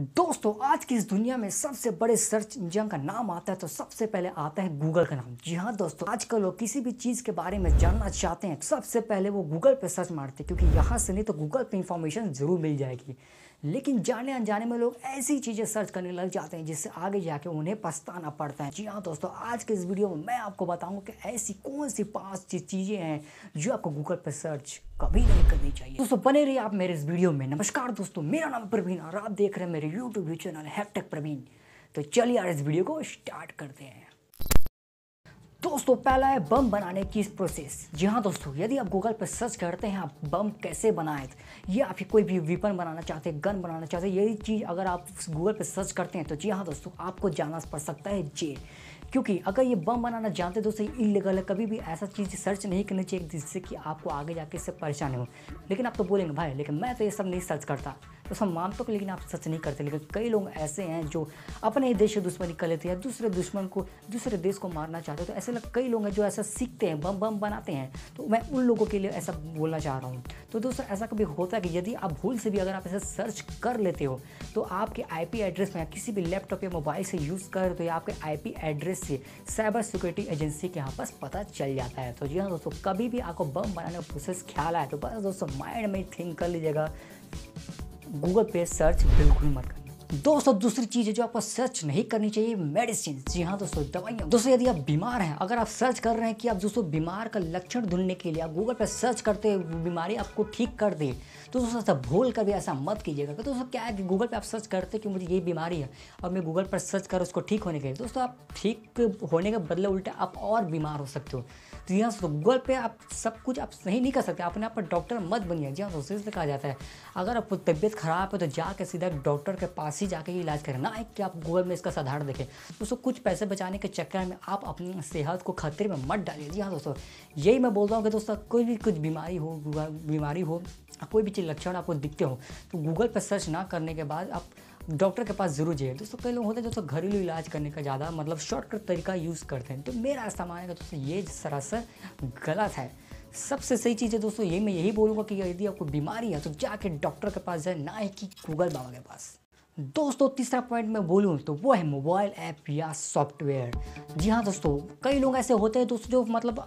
दोस्तों आज की इस दुनिया में सबसे बड़े सर्च इंजन का नाम आता है तो सबसे पहले आता है गूगल का नाम जी हाँ दोस्तों आजकल लोग किसी भी चीज़ के बारे में जानना चाहते हैं तो सबसे पहले वो गूगल पे सर्च मारते हैं क्योंकि यहाँ से नहीं तो गूगल पे इंफॉर्मेशन ज़रूर मिल जाएगी लेकिन जाने अनजाने में लोग ऐसी चीज़ें सर्च करने लग जाते हैं जिससे आगे जाके उन्हें पछताना पड़ता है जी हाँ दोस्तों आज के इस वीडियो में मैं आपको बताऊंगा कि ऐसी कौन सी पाँच चीज़ें हैं जो आपको गूगल पर सर्च कभी नहीं करनी चाहिए दोस्तों बने रहिए आप मेरे इस वीडियो में नमस्कार दोस्तों मेरा नाम प्रवीण और आप देख रहे हैं मेरे यूट्यूब चैनल हैपटेक प्रवीण तो चलिए यार इस वीडियो को स्टार्ट करते हैं दोस्तों पहला है बम बनाने की प्रोसेस जी हाँ दोस्तों यदि आप गूगल पर सर्च करते हैं आप बम कैसे बनाएं या आप कोई भी वीपन बनाना चाहते हैं गन बनाना चाहते हैं यही चीज़ अगर आप गूगल पर सर्च करते हैं तो जी हाँ दोस्तों आपको जाना पड़ सकता है जे क्योंकि अगर ये बम बनाना जानते दोस्तों इलीगल है कभी भी ऐसा चीज़ सर्च नहीं करनी चाहिए जिससे कि आपको आगे जाके इससे परेशानी हो लेकिन आप तो बोलेंगे भाई लेकिन मैं तो ये सब नहीं सर्च करता सब मानता तो लेकिन आप सच नहीं करते लेकिन कई लोग ऐसे हैं जो अपने ही देश से दुश्मनी कर लेते हैं दूसरे दुश्मन को दूसरे देश को मारना चाहते हैं तो ऐसे कई लोग हैं जो ऐसा सीखते हैं बम बम बनाते हैं तो मैं उन लोगों के लिए ऐसा बोलना चाह रहा हूँ तो दोस्तों ऐसा कभी होता है कि यदि आप भूल से भी अगर आप ऐसे सर्च कर लेते हो तो आपके आई एड्रेस में किसी भी लैपटॉप या मोबाइल से यूज़ कर रहे या तो आपके आई एड्रेस से साइबर सिक्योरिटी एजेंसी के यहाँ पास पता चल जाता है तो जी हाँ दोस्तों कभी भी आपको बम बनाने का प्रोसेस ख्याल आए तो बस दोस्तों माइंड में थिंक कर लीजिएगा गूगल पे सर्च बिल्कुल मत करना दोस्तों दूसरी चीज़ है जो आपको सर्च नहीं करनी चाहिए मेडिसिन जी हाँ दोस्तों दवाइयाँ दोस्तों यदि आप बीमार हैं अगर आप सर्च कर रहे हैं कि आप दोस्तों बीमार का लक्षण ढूंढने के लिए आप गूगल पर सर्च करते बीमारी आपको ठीक कर दे तो दोस्तों ऐसा भूल कर भी ऐसा मत कीजिएगा तो दोस्तों क्या है कि गूगल पर आप सर्च करते कि मुझे ये बीमारी है और मैं गूगल पर सर्च कर उसको ठीक होने के लिए दोस्तों आप ठीक होने के बदले उल्टे आप और बीमार हो सकते हो तो यहाँ गूगल पर आप सब कुछ आप सही नहीं कर सकते अपने आप पर डॉक्टर मत बनिए जी हाँ दोस्तों कहा जाता है अगर आपको तबीयत खराब है तो जाकर सीधा डॉक्टर के पास काशी जाके इलाज करें ना कि आप गूगल में इसका साधारण देखें दोस्तों कुछ पैसे बचाने के चक्कर में आप अपनी सेहत को खतरे में मत डालिए जी हाँ दोस्तों यही मैं बोल रहा हूँ कि दोस्तों कोई भी कुछ बीमारी हो बीमारी हो कोई भी चीज़ लक्षण आपको दिखते हो तो गूगल पर सर्च ना करने के बाद आप डॉक्टर के पास जरूर जाइए दोस्तों कई लोग होते हैं दोस्तों घरेलू इलाज करने का ज़्यादा मतलब शॉर्टकट तरीका यूज़ करते हैं तो मेरा ऐसा मानेगा दोस्तों ये सरासर गलत है सबसे सही चीज़ है दोस्तों यही मैं यही बोलूँगा कि यदि आपको बीमारी है तो जाके डॉक्टर के पास जाए ना ही कि गूगल बाबा के पास दोस्तों तीसरा पॉइंट मैं बोलूँ तो वो है मोबाइल ऐप या सॉफ्टवेयर जी हाँ दोस्तों कई लोग ऐसे होते हैं दोस्तों जो मतलब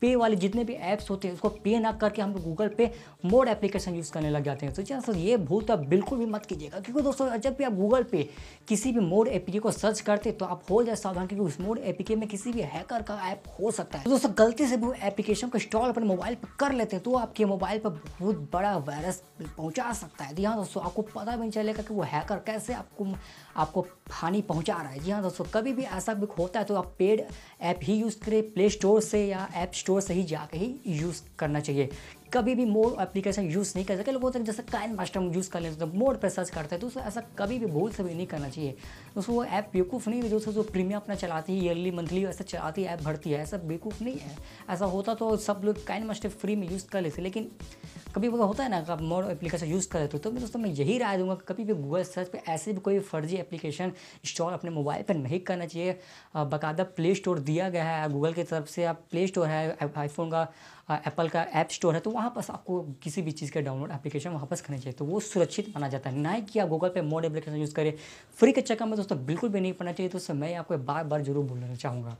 पे वाले जितने भी ऐप्स होते हैं उसको पे ना करके हम गूगल पे मोड एप्लीकेशन यूज़ करने लग जाते हैं तो जी हाँ, सर ये भूल तो आप बिल्कुल भी मत कीजिएगा क्योंकि दोस्तों जब भी आप गूगल पे किसी भी मोड एपीके को सर्च करते तो आप हो जाए सावधान क्योंकि उस मोड एपीके में किसी भी हैकर का ऐप हो सकता है तो दोस्तों गलती से भी एप्लीकेशन को इंस्टॉल अपने मोबाइल पर कर लेते हैं तो आपके मोबाइल पर बहुत बड़ा वायरस पहुँचा सकता है जी हाँ दोस्तों आपको पता भी नहीं चलेगा कि वो हैकर कैसे आपको आपको हानि पहुँचा रहा है जी हाँ दोस्तों कभी भी ऐसा भी होता है तो आप पेड ऐप ही यूज़ करें प्ले स्टोर से या ऐप स्टोर से ही जाके ही यूज़ करना चाहिए कभी भी मोड एप्लीकेशन यूज़ नहीं कर सकते लोग होते हैं जैसे काइन मास्टर हम यूज़ कर लेते हैं मोड पर सर्च करते हैं तो उसको ऐसा कभी भी भूल से भी नहीं करना चाहिए दोस्तों वो ऐप बेवकूफ़ नहीं है दोस्तों जो प्रीमियम अपना चलाती है ईयरली मंथली ऐसा चलाती है ऐप भरती है ऐसा बेवकूफ़ नहीं है ऐसा होता तो सब लोग काइन मास्टर फ्री में यूज़ कर लेते लेकिन कभी वो होता है ना आप मोड एप्लीकेशन यूज़ कर लेते हो तो मैं दोस्तों मैं यही राय दूंगा कभी भी गूगल सर्च पे ऐसे भी कोई फर्जी एप्लीकेशन इंस्टॉल अपने मोबाइल पर नहीं करना चाहिए बाकायदा प्ले स्टोर दिया गया है गूगल की तरफ से आप प्ले स्टोर है आईफोन का एप्पल का ऐप स्टोर है तो वहाँ वापस आपको किसी भी चीज़ का डाउनलोड एप्लीकेशन वापस करना चाहिए तो वो सुरक्षित माना जाता है ना ही कि आप गूगल पे मोड एप्लीकेशन यूज़ करें फ्री के चक्कर में दोस्तों बिल्कुल भी नहीं पढ़ना चाहिए तो मैं आपको बार बार जरूर बोलना चाहूँगा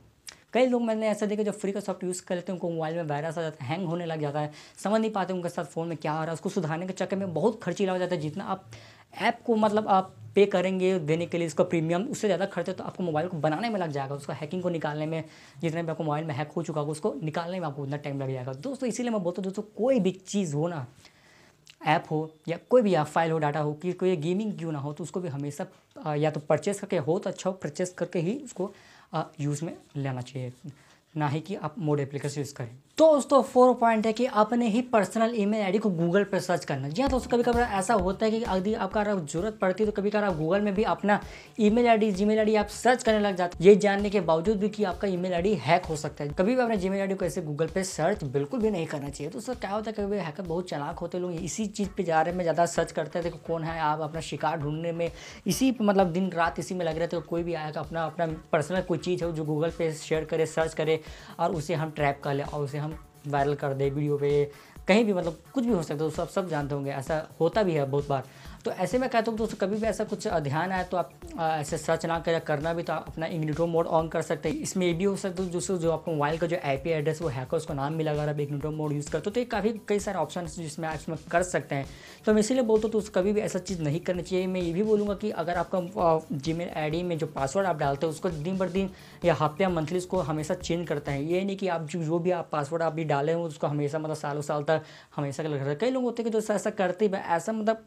कई लोग मैंने ऐसा देखा जो फ्री का सॉफ्ट यूज़ कर लेते हैं उनको मोबाइल में वायरस आ जाता है हैंग होने लग जाता है समझ नहीं पाते उनके साथ फ़ोन में क्या आ रहा है उसको सुधारने के चक्कर में बहुत खर्चीला हो जाता है जितना आप ऐप को मतलब आप पे करेंगे देने के लिए इसका प्रीमियम उससे ज़्यादा खर्च है तो आपको मोबाइल को बनाने में लग जाएगा उसका हैकिंग को निकालने में जितने भी आपको मोबाइल में हैक हो चुका होगा उसको निकालने में आपको उतना टाइम लग जाएगा दोस्तों इसीलिए मैं बोलता हूँ दोस्तों कोई भी चीज़ हो ना ऐप हो या कोई भी आप फाइल हो डाटा हो कि कोई गेमिंग क्यों ना हो तो उसको भी हमेशा या तो परचेस करके हो तो अच्छा हो परचेस करके ही उसको यूज़ में लेना चाहिए ना ही कि आप मोड एप्लीकेशन यूज़ करें तो दोस्तों फोर पॉइंट है कि अपने ही पर्सनल ईमेल आईडी को गूगल पर सर्च करना जी हाँ दोस्तों कभी कभी ऐसा होता है कि यदि आपका अगर जरूरत पड़ती है तो कभी कभी आप गूगल में भी अपना ईमेल आईडी जीमेल आईडी आप सर्च करने लग जाते ये जानने के बावजूद भी कि आपका ईमेल आईडी हैक हो सकता है कभी भी अपने जीमेल आईडी को ऐसे गूगल पर सर्च बिल्कुल भी नहीं करना चाहिए तो क्या होता है कभी हैकर बहुत चलाक होते लोग इसी चीज़ पर जा रहे में ज़्यादा सर्च करते थे कौन है आप अपना शिकार ढूंढने में इसी मतलब दिन रात इसी में लग रहे थे कोई भी आएगा अपना अपना पर्सनल कोई चीज़ है जो गूगल पे शेयर करे सर्च करे और उसे हम ट्रैप कर ले और उसे वायरल कर दे वीडियो पे कहीं भी मतलब कुछ भी हो सकता है तो आप सब जानते होंगे ऐसा होता भी है बहुत बार तो ऐसे में कहता हूँ दोस्तों कभी भी ऐसा कुछ ध्यान आए तो आप ऐसे सर्च ना कर करना भी तो आप अपना इग्निटो मोड ऑन कर सकते हैं इसमें ये भी हो सकता है दोस्तों जो आपको मोबाइल का जो आई पी एड्रेस वो हैकर उसको नाम मिला अगर आप इग्निटो मोड यूज़ करते हो तो ये काफ़ी कई सारे ऑप्शन जिसमें आप इसमें कर सकते हैं तो मैं इसीलिए बोलता हूँ तो कभी भी ऐसा चीज़ नहीं करनी चाहिए मैं ये भी बोलूँगा कि अगर आपका जी मेल में जो पासवर्ड आप डालते हो उसको दिन बर दिन या हफ्ते या मंथली उसको हमेशा चेंज करते हैं ये नहीं कि आप जो जो भी आप पासवर्ड आप भी डाले हो उसको हमेशा मतलब सालों साल तक हमेशा कई लोग होते हैं कि जो ऐसा करते हैं ऐसा मतलब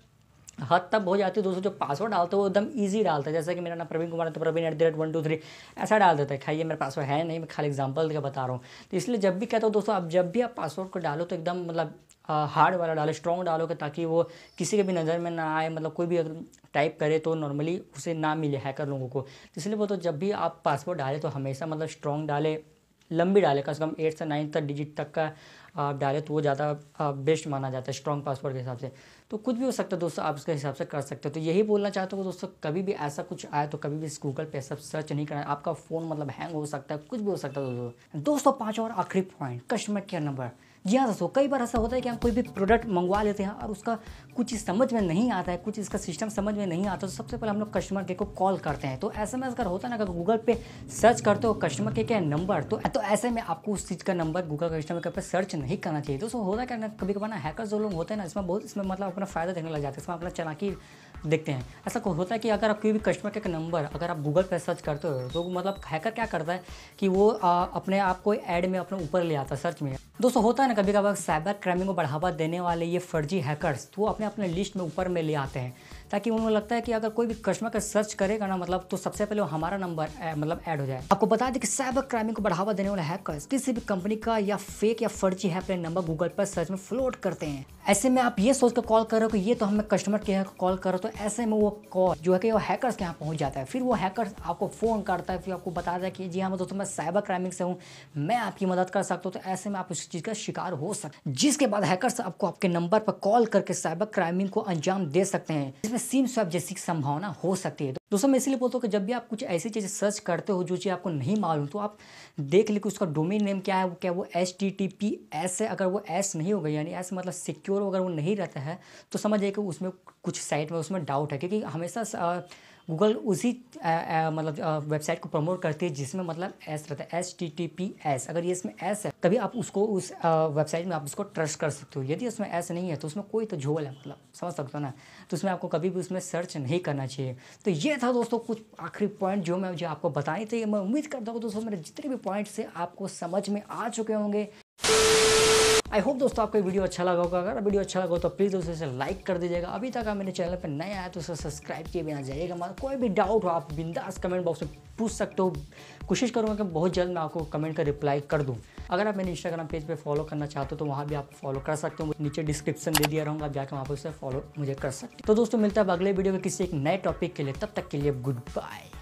हद तब हो जाती है दोस्तों जो पासवर्ड डालते हो एकदम ईजी डालते हैं जैसे कि मेरा नाम प्रवीण कुमार है तो Praveen at the rate one two three ऐसा डाल देता है खाइए मेरा पासवर्ड है नहीं मैं खाली एग्जाम्पल देकर बता रहा हूँ तो इसलिए जब भी कहता हूँ दोस्तों आप जब भी आप पासवर्ड को डालो तो एकदम मतलब हार्ड वाला डालो स्ट्रॉन्ग डालो के ताकि वो किसी के भी नज़र में ना आए मतलब कोई भी अगर टाइप करे तो नॉर्मली उसे ना मिले हैकर लोगों को तो इसलिए वो तो जब भी आप पासवर्ड डालें तो हमेशा मतलब स्ट्रॉन्ग डालें लंबी डालें कम से कम एट से नाइन्थ तक डिजिट तक का आप डालें तो वो ज़्यादा बेस्ट माना जाता है स्ट्रॉन्ग पासवर्ड के हिसाब से तो कुछ भी हो सकता है दोस्तों आप उसके हिसाब से कर सकते हो तो यही बोलना चाहते हो दोस्तों कभी भी ऐसा कुछ आया तो कभी भी इस गूगल पे सब सर्च नहीं करना आपका फ़ोन मतलब हैंग हो सकता है कुछ भी हो सकता है दोस्तों दोस्तों पाँच और आखिरी पॉइंट कस्टमर केयर नंबर जी हाँ दोस्तों कई बार ऐसा होता है कि हम कोई भी प्रोडक्ट मंगवा लेते हैं और उसका कुछ समझ में नहीं आता है कुछ इसका सिस्टम समझ में नहीं आता तो सबसे पहले हम लोग कस्टमर केयर को कॉल करते हैं तो ऐसे में अगर होता है ना अगर गूगल पे सर्च करते हो कस्टमर केयर का नंबर तो तो ऐसे में आपको उस चीज़ का नंबर गूगल कस्टमर केयर पर सर्च नहीं करना चाहिए दोस्तों होता है क्या ना कभी कभार ना हैकर जो लोग होते हैं ना इसमें बहुत इसमें मतलब अपना फ़ायदा देखने लग जाता है इसमें अपना चलाकी देखते हैं ऐसा होता है कि अगर आप कोई भी कस्टमर का नंबर अगर आप गूगल पर सर्च करते हो तो मतलब हैकर क्या करता है कि वो आ, अपने आप को ऐड में अपने ऊपर ले आता है सर्च में दोस्तों होता है ना कभी कभार साइबर क्राइमिंग को बढ़ावा देने वाले ये फर्जी हैकर्स तो वो अपने अपने लिस्ट में ऊपर में ले आते हैं ताकि उन्हें लगता है कि अगर कोई भी कस्टमर का सर्च करेगा ना मतलब तो सबसे पहले हमारा नंबर मतलब ऐड हो जाए आपको बता दें कि साइबर क्राइम को बढ़ावा देने वाले हैकर्स किसी भी कंपनी का या फेक या फर्जी हेल्पलाइन नंबर गूगल पर सर्च में फ्लोट करते हैं ऐसे में आप ये सोचकर कॉल कर रहे हो कि ये तो हमें कस्टमर केयर को कॉल करो तो ऐसे में वो कॉल जो है कि वो हैकर्स के यहाँ पहुँच जाता है फिर वो हैकर्स आपको फ़ोन करता है फिर आपको बताता है कि जी हाँ दोस्तों मतलब मैं साइबर क्राइमिंग से हूँ मैं आपकी मदद कर सकता हूँ तो ऐसे में आप उस चीज़ का शिकार हो सकते जिसके बाद हैकर्स आपको आपके नंबर पर कॉल करके साइबर क्राइमिंग को अंजाम दे सकते हैं जिसमें सीम स्वैप जैसी संभावना हो सकती है दोस्तों मैं इसलिए बोलता हूँ कि जब भी आप कुछ ऐसी चीज़ें सर्च करते हो जो चीज़ आपको नहीं मालूम तो आप देख ले कि उसका डोमेन नेम क्या है वो क्या वो H T T P S है अगर वो एस नहीं होगा यानी एस मतलब सिक्योर अगर वो नहीं रहता है तो समझ समझिए कि उसमें कुछ साइट में उसमें डाउट है क्योंकि हमेशा गूगल उसी मतलब वेबसाइट को प्रमोट करती है जिसमें मतलब एस रहता है S T T P S अगर ये इसमें एस है तभी आप उसको उस वेबसाइट में आप उसको ट्रस्ट कर सकते हो यदि उसमें एस नहीं है तो उसमें कोई तो झोल है मतलब समझ सकते हो ना तो उसमें आपको कभी भी उसमें सर्च नहीं करना चाहिए तो ये था दोस्तों कुछ आखिरी पॉइंट जो मैं जो आपको बताए थे मैं उम्मीद करता हूँ दोस्तों मेरे जितने भी पॉइंट्स है आपको समझ में आ चुके होंगे आई होप दोस्तों आपको वीडियो अच्छा लगा होगा अगर वीडियो अच्छा लगा हो तो प्लीज़ उसे इसे लाइक कर दीजिएगा अभी तक आप मेरे चैनल पर नए आए तो उसे सब्सक्राइब किए बिना जाइएगा मतलब कोई भी डाउट हो आप बिंदास कमेंट बॉक्स में पूछ सकते हो कोशिश करूँगा कि बहुत जल्द मैं आपको कमेंट का रिप्लाई कर दूँ अगर आप मेरे इंस्टाग्राम पेज पर फॉलो करना चाहते हो तो वहाँ भी आप फॉलो कर सकते हो नीचे डिस्क्रिप्शन दे दिया रहूँगा जाकर वहाँ पर उसे फॉलो मुझे कर सकते तो दोस्तों मिलता है अगले वीडियो में किसी एक नए टॉपिक के लिए तब तक के लिए गुड बाय